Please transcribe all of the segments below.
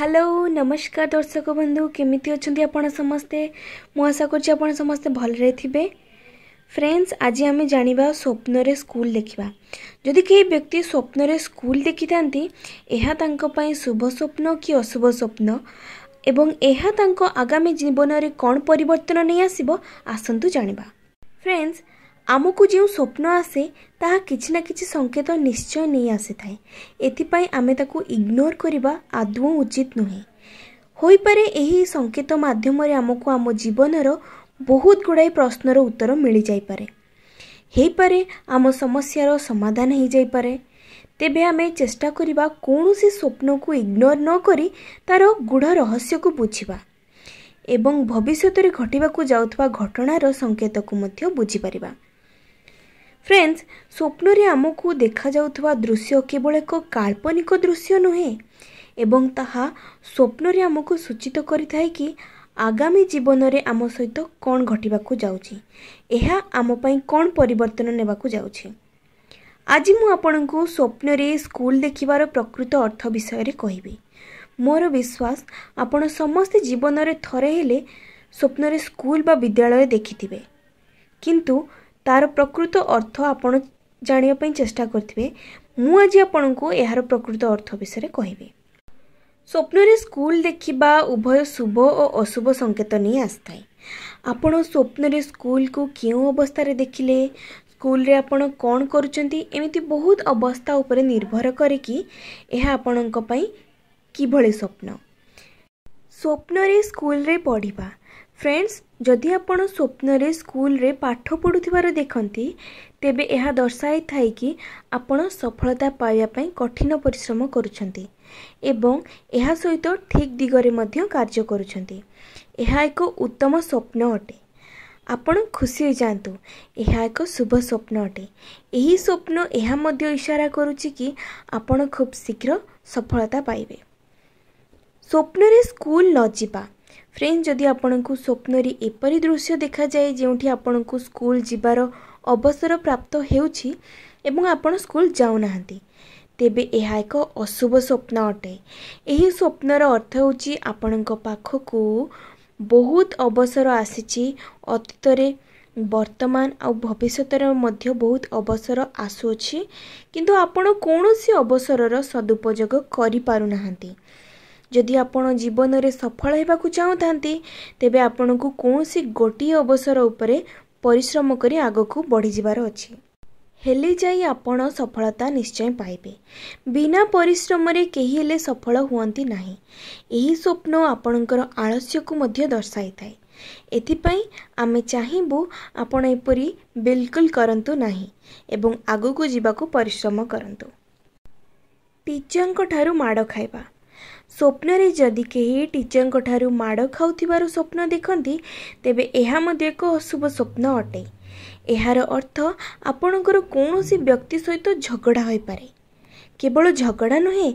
hello নমস্কার দর্শক বন্ধু কেমিতি অনেক আপনার সমস্তে মু আশা করছি আপনার সমস্তে ভালরে থিবে ফ্রেন্ডস আজ আমি জাঁয়া স্বপ্নরে স্কুল দেখা যদি কেউ ব্যক্তি স্বপ্নরে স্কুল দেখি থাকে তাঁপাই শুভ স্বপ্ন কি অশুভ স্বপ্ন এবং তাঁক আগামী জীবনরে কণ পরিবর্তন নিয়ে আসব আসন্তু জাঁয়া ফ্রেন্ডস ଆମକୁ ଯେଉଁ ସ୍ୱପ୍ନ ଆସେ ତାହା କିଛି ନା କିଛି ସଂକେତ ନିଶ୍ଚୟ ନେଇ ଆସିଥାଏ ଏଥିପାଇଁ ଆମେ ତାକୁ ଇଗ୍ନୋର କରିବା ଆଦୌ ଉଚିତ ନୁହେଁ ହୋଇପାରେ ଏହି ସଙ୍କେତ ମାଧ୍ୟମରେ ଆମକୁ ଆମ ଜୀବନର ବହୁତ ଗୁଡ଼ାଏ ପ୍ରଶ୍ନର ଉତ୍ତର ମିଳିଯାଇପାରେ ହେଇପାରେ ଆମ ସମସ୍ୟାର ସମାଧାନ ହୋଇଯାଇପାରେ ତେବେ ଆମେ ଚେଷ୍ଟା କରିବା କୌଣସି ସ୍ୱପ୍ନକୁ ଇଗ୍ନୋର କରି ତା'ର ଗୂଢ଼ ରହସ୍ୟକୁ ବୁଝିବା ଏବଂ ଭବିଷ୍ୟତରେ ଘଟିବାକୁ ଯାଉଥିବା ଘଟଣାର ସଙ୍କେତକୁ ମଧ୍ୟ ବୁଝିପାରିବା ଫ୍ରେଣ୍ଡସ୍ ସ୍ୱପ୍ନରେ ଆମକୁ ଦେଖାଯାଉଥିବା ଦୃଶ୍ୟ କେବଳ ଏକ କାଳ୍ପନିକ ଦୃଶ୍ୟ ନୁହେଁ ଏବଂ ତାହା ସ୍ୱପ୍ନରେ ଆମକୁ ସୂଚିତ କରିଥାଏ କି ଆଗାମୀ ଜୀବନରେ ଆମ ସହିତ କ'ଣ ଘଟିବାକୁ ଯାଉଛି ଏହା ଆମ ପାଇଁ କ'ଣ ପରିବର୍ତ୍ତନ ନେବାକୁ ଯାଉଛି ଆଜି ମୁଁ ଆପଣଙ୍କୁ ସ୍ୱପ୍ନରେ ସ୍କୁଲ ଦେଖିବାର ପ୍ରକୃତ ଅର୍ଥ ବିଷୟରେ କହିବି ମୋର ବିଶ୍ୱାସ ଆପଣ ସମସ୍ତେ ଜୀବନରେ ଥରେ ହେଲେ ସ୍ୱପ୍ନରେ ସ୍କୁଲ ବା ବିଦ୍ୟାଳୟ ଦେଖିଥିବେ କିନ୍ତୁ ତାର ପ୍ରକୃତ ଅର୍ଥ ଆପଣ ଜାଣିବା ପାଇଁ ଚେଷ୍ଟା କରିଥିବେ ମୁଁ ଆଜି ଆପଣଙ୍କୁ ଏହାର ପ୍ରକୃତ ଅର୍ଥ ବିଷୟରେ କହିବି ସ୍ୱପ୍ନରେ ସ୍କୁଲ ଦେଖିବା ଉଭୟ ଶୁଭ ଓ ଅଶୁଭ ସଙ୍କେତ ନେଇ ଆସିଥାଏ ଆପଣ ସ୍ୱପ୍ନରେ ସ୍କୁଲକୁ କେଉଁ ଅବସ୍ଥାରେ ଦେଖିଲେ ସ୍କୁଲରେ ଆପଣ କ'ଣ କରୁଛନ୍ତି ଏମିତି ବହୁତ ଅବସ୍ଥା ଉପରେ ନିର୍ଭର କରିକି ଏହା ଆପଣଙ୍କ ପାଇଁ କିଭଳି ସ୍ୱପ୍ନ ସ୍ୱପ୍ନରେ ସ୍କୁଲରେ ପଢ଼ିବା ଫ୍ରେଣ୍ଡସ୍ ଯଦି ଆପଣ ସ୍ୱପ୍ନରେ ସ୍କୁଲରେ ପାଠ ପଢ଼ୁଥିବାର ଦେଖନ୍ତି ତେବେ ଏହା ଦର୍ଶାଇ ଥାଏ କି ଆପଣ ସଫଳତା ପାଇବା ପାଇଁ କଠିନ ପରିଶ୍ରମ କରୁଛନ୍ତି ଏବଂ ଏହା ସହିତ ଠିକ୍ ଦିଗରେ ମଧ୍ୟ କାର୍ଯ୍ୟ କରୁଛନ୍ତି ଏହା ଏକ ଉତ୍ତମ ସ୍ୱପ୍ନ ଅଟେ ଆପଣ ଖୁସି ହୋଇଯାଆନ୍ତୁ ଏହା ଏକ ଶୁଭ ସ୍ୱପ୍ନ ଅଟେ ଏହି ସ୍ୱପ୍ନ ଏହା ମଧ୍ୟ ଇସାରା କରୁଛି କି ଆପଣ ଖୁବ୍ ଶୀଘ୍ର ସଫଳତା ପାଇବେ ସ୍ୱପ୍ନରେ ସ୍କୁଲ ନଯିବା ଫ୍ରେଣ୍ଡ ଯଦି ଆପଣଙ୍କୁ ସ୍ୱପ୍ନରେ ଏପରି ଦୃଶ୍ୟ ଦେଖାଯାଏ ଯେଉଁଠି ଆପଣଙ୍କୁ ସ୍କୁଲ ଯିବାର ଅବସର ପ୍ରାପ୍ତ ହେଉଛି ଏବଂ ଆପଣ ସ୍କୁଲ ଯାଉନାହାନ୍ତି ତେବେ ଏହା ଏକ ଅଶୁଭ ସ୍ୱପ୍ନ ଅଟେ ଏହି ସ୍ୱପ୍ନର ଅର୍ଥ ହେଉଛି ଆପଣଙ୍କ ପାଖକୁ ବହୁତ ଅବସର ଆସିଛି ଅତୀତରେ ବର୍ତ୍ତମାନ ଆଉ ଭବିଷ୍ୟତରେ ମଧ୍ୟ ବହୁତ ଅବସର ଆସୁଅଛି କିନ୍ତୁ ଆପଣ କୌଣସି ଅବସରର ସଦୁପଯୋଗ କରିପାରୁନାହାନ୍ତି ଯଦି ଆପଣ ଜୀବନରେ ସଫଳ ହେବାକୁ ଚାହୁଁଥାନ୍ତି ତେବେ ଆପଣଙ୍କୁ କୌଣସି ଗୋଟିଏ ଅବସର ଉପରେ ପରିଶ୍ରମ କରି ଆଗକୁ ବଢ଼ିଯିବାର ଅଛି ହେଲେ ଯାଇ ଆପଣ ସଫଳତା ନିଶ୍ଚୟ ପାଇବେ ବିନା ପରିଶ୍ରମରେ କେହି ହେଲେ ସଫଳ ହୁଅନ୍ତି ନାହିଁ ଏହି ସ୍ୱପ୍ନ ଆପଣଙ୍କର ଆଳସ୍ୟକୁ ମଧ୍ୟ ଦର୍ଶାଇଥାଏ ଏଥିପାଇଁ ଆମେ ଚାହିଁବୁ ଆପଣ ଏପରି ବିଲକୁଲ କରନ୍ତୁ ନାହିଁ ଏବଂ ଆଗକୁ ଯିବାକୁ ପରିଶ୍ରମ କରନ୍ତୁ ଟିଚରଙ୍କ ଠାରୁ ମାଡ଼ ଖାଇବା ସ୍ୱପ୍ନରେ ଯଦି କେହି ଟିଚରଙ୍କଠାରୁ ମାଡ଼ ଖାଉଥିବାର ସ୍ୱପ୍ନ ଦେଖନ୍ତି ତେବେ ଏହା ମଧ୍ୟ ଏକ ଅଶୁଭ ସ୍ୱପ୍ନ ଅଟେ ଏହାର ଅର୍ଥ ଆପଣଙ୍କର କୌଣସି ବ୍ୟକ୍ତି ସହିତ ଝଗଡ଼ା ହୋଇପାରେ କେବଳ ଝଗଡ଼ା ନୁହେଁ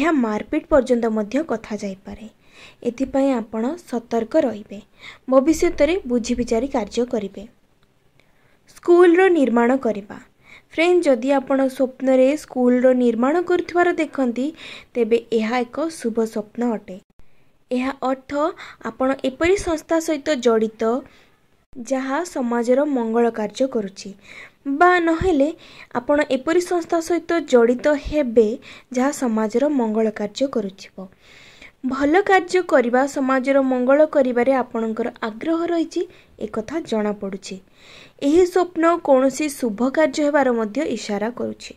ଏହା ମାରପିଟ୍ ପର୍ଯ୍ୟନ୍ତ ମଧ୍ୟ କଥା ଯାଇପାରେ ଏଥିପାଇଁ ଆପଣ ସତର୍କ ରହିବେ ଭବିଷ୍ୟତରେ ବୁଝି ବିଚାରି କାର୍ଯ୍ୟ କରିବେ ସ୍କୁଲର ନିର୍ମାଣ କରିବା ଫ୍ରେଣ୍ଡ ଯଦି ଆପଣ ସ୍ୱପ୍ନରେ ସ୍କୁଲର ନିର୍ମାଣ କରୁଥିବାର ଦେଖନ୍ତି ତେବେ ଏହା ଏକ ଶୁଭ ସ୍ୱପ୍ନ ଅଟେ ଏହା ଅର୍ଥ ଆପଣ ଏପରି ସଂସ୍ଥା ସହିତ ଜଡ଼ିତ ଯାହା ସମାଜର ମଙ୍ଗଳ କାର୍ଯ୍ୟ କରୁଛି ବା ନହେଲେ ଆପଣ ଏପରି ସଂସ୍ଥା ସହିତ ଜଡ଼ିତ ହେବେ ଯାହା ସମାଜର ମଙ୍ଗଳ କାର୍ଯ୍ୟ କରୁଥିବ ଭଲ କାର୍ଯ୍ୟ କରିବା ସମାଜର ମଙ୍ଗଳ କରିବାରେ ଆପଣଙ୍କର ଆଗ୍ରହ ରହିଛି ଏକଥା ଜଣାପଡ଼ୁଛି ଏହି ସ୍ୱପ୍ନ କୌଣସି ଶୁଭ କାର୍ଯ୍ୟ ହେବାର ମଧ୍ୟ ଇସାରା କରୁଛି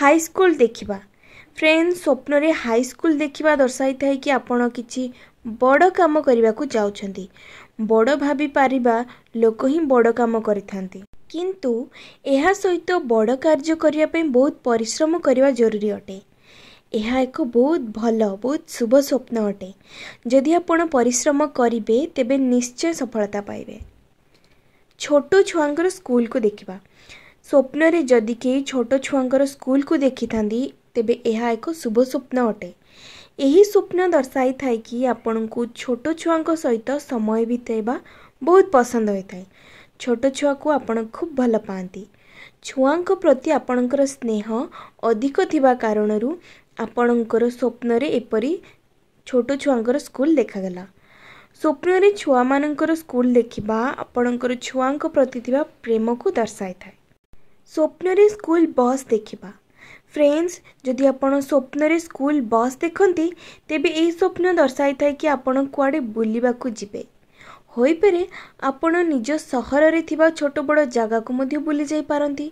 ହାଇସ୍କୁଲ ଦେଖିବା ଫ୍ରେଣ୍ଡ ସ୍ୱପ୍ନରେ ହାଇସ୍କୁଲ ଦେଖିବା ଦର୍ଶାଇଥାଏ କି ଆପଣ କିଛି ବଡ଼ କାମ କରିବାକୁ ଯାଉଛନ୍ତି ବଡ଼ ଭାବିପାରିବା ଲୋକ ହିଁ ବଡ଼ କାମ କରିଥାନ୍ତି କିନ୍ତୁ ଏହା ସହିତ ବଡ଼ କାର୍ଯ୍ୟ କରିବା ପାଇଁ ବହୁତ ପରିଶ୍ରମ କରିବା ଜରୁରୀ ଅଟେ ଏହା ଏକ ବହୁତ ଭଲ ବହୁତ ଶୁଭ ସ୍ୱପ୍ନ ଅଟେ ଯଦି ଆପଣ ପରିଶ୍ରମ କରିବେ ତେବେ ନିଶ୍ଚୟ ସଫଳତା ପାଇବେ ଛୋଟ ଛୁଆଙ୍କର ସ୍କୁଲକୁ ଦେଖିବା ସ୍ୱପ୍ନରେ ଯଦି କେହି ଛୋଟ ଛୁଆଙ୍କର ସ୍କୁଲକୁ ଦେଖିଥାନ୍ତି ତେବେ ଏହା ଏକ ଶୁଭ ସ୍ୱପ୍ନ ଅଟେ ଏହି ସ୍ୱପ୍ନ ଦର୍ଶାଇଥାଏ କି ଆପଣଙ୍କୁ ଛୋଟ ଛୁଆଙ୍କ ସହିତ ସମୟ ବିତାଇବା ବହୁତ ପସନ୍ଦ ହୋଇଥାଏ ଛୋଟ ଛୁଆକୁ ଆପଣ ଖୁବ୍ ଭଲ ପାଆନ୍ତି ଛୁଆଙ୍କ ପ୍ରତି ଆପଣଙ୍କର ସ୍ନେହ ଅଧିକ ଥିବା କାରଣରୁ ଆପଣଙ୍କର ସ୍ୱପ୍ନରେ ଏପରି ଛୋଟ ଛୁଆଙ୍କର ସ୍କୁଲ ଦେଖାଗଲା ସ୍ୱପ୍ନରେ ଛୁଆମାନଙ୍କର ସ୍କୁଲ ଦେଖିବା ଆପଣଙ୍କର ଛୁଆଙ୍କ ପ୍ରତି ଥିବା ପ୍ରେମକୁ ଦର୍ଶାଇଥାଏ ସ୍ୱପ୍ନରେ ସ୍କୁଲ ବସ୍ ଦେଖିବା ଫ୍ରେଣ୍ଡସ୍ ଯଦି ଆପଣ ସ୍ୱପ୍ନରେ ସ୍କୁଲ ବସ୍ ଦେଖନ୍ତି ତେବେ ଏହି ସ୍ୱପ୍ନ ଦର୍ଶାଇଥାଏ କି ଆପଣ କୁଆଡ଼େ ବୁଲିବାକୁ ଯିବେ ହୋଇପାରେ ଆପଣ ନିଜ ସହରରେ ଥିବା ଛୋଟ ବଡ଼ ଜାଗାକୁ ମଧ୍ୟ ବୁଲି ଯାଇପାରନ୍ତି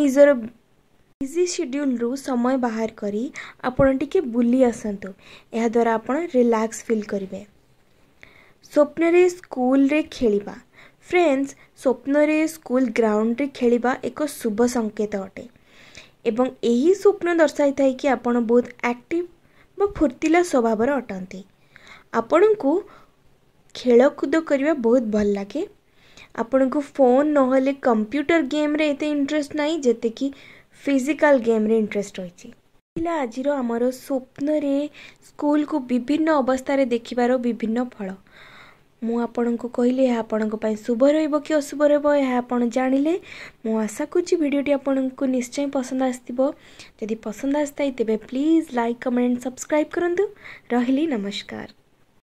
ନିଜର ବିଜି ସିଡ୍ୟୁଲ୍ରୁ ସମୟ ବାହାର କରି ଆପଣ ଟିକେ ବୁଲି ଆସନ୍ତୁ ଏହାଦ୍ୱାରା ଆପଣ ରିଲାକ୍ସ ଫିଲ୍ କରିବେ ସ୍ୱପ୍ନରେ ସ୍କୁଲରେ ଖେଳିବା ଫ୍ରେଣ୍ଡସ୍ ସ୍ୱପ୍ନରେ ସ୍କୁଲ ଗ୍ରାଉଣ୍ଡରେ ଖେଳିବା ଏକ ଶୁଭ ସଙ୍କେତ ଅଟେ ଏବଂ ଏହି ସ୍ୱପ୍ନ ଦର୍ଶାଇଥାଏ କି ଆପଣ ବହୁତ ଆକ୍ଟିଭ୍ ବା ଫୁର୍ତ୍ତିଲା ସ୍ୱଭାବର ଅଟନ୍ତି ଆପଣଙ୍କୁ ଖେଳକୁଦ କରିବା ବହୁତ ଭଲ ଲାଗେ ଆପଣଙ୍କୁ ଫୋନ୍ ନହେଲେ କମ୍ପ୍ୟୁଟର ଗେମ୍ରେ ଏତେ ଇଣ୍ଟରେଷ୍ଟ ନାହିଁ ଯେତିକି ଫିଜିକାଲ୍ ଗେମ୍ରେ ଇଣ୍ଟରେଷ୍ଟ ରହିଛି ଥିଲା ଆଜିର ଆମର ସ୍ୱପ୍ନରେ ସ୍କୁଲକୁ ବିଭିନ୍ନ ଅବସ୍ଥାରେ ଦେଖିବାର ବିଭିନ୍ନ ଫଳ ମୁଁ ଆପଣଙ୍କୁ କହିଲି ଏହା ଆପଣଙ୍କ ପାଇଁ ଶୁଭ ରହିବ କି ଅଶୁଭ ରହିବ ଏହା ଆପଣ ଜାଣିଲେ ମୁଁ ଆଶା କରୁଛି ଭିଡ଼ିଓଟି ଆପଣଙ୍କୁ ନିଶ୍ଚୟ ପସନ୍ଦ ଆସିଥିବ ଯଦି ପସନ୍ଦ ଆସିଥାଏ ତେବେ ପ୍ଲିଜ୍ ଲାଇକ୍ କମେଣ୍ଟ ସବସ୍କ୍ରାଇବ୍ କରନ୍ତୁ ରହିଲି ନମସ୍କାର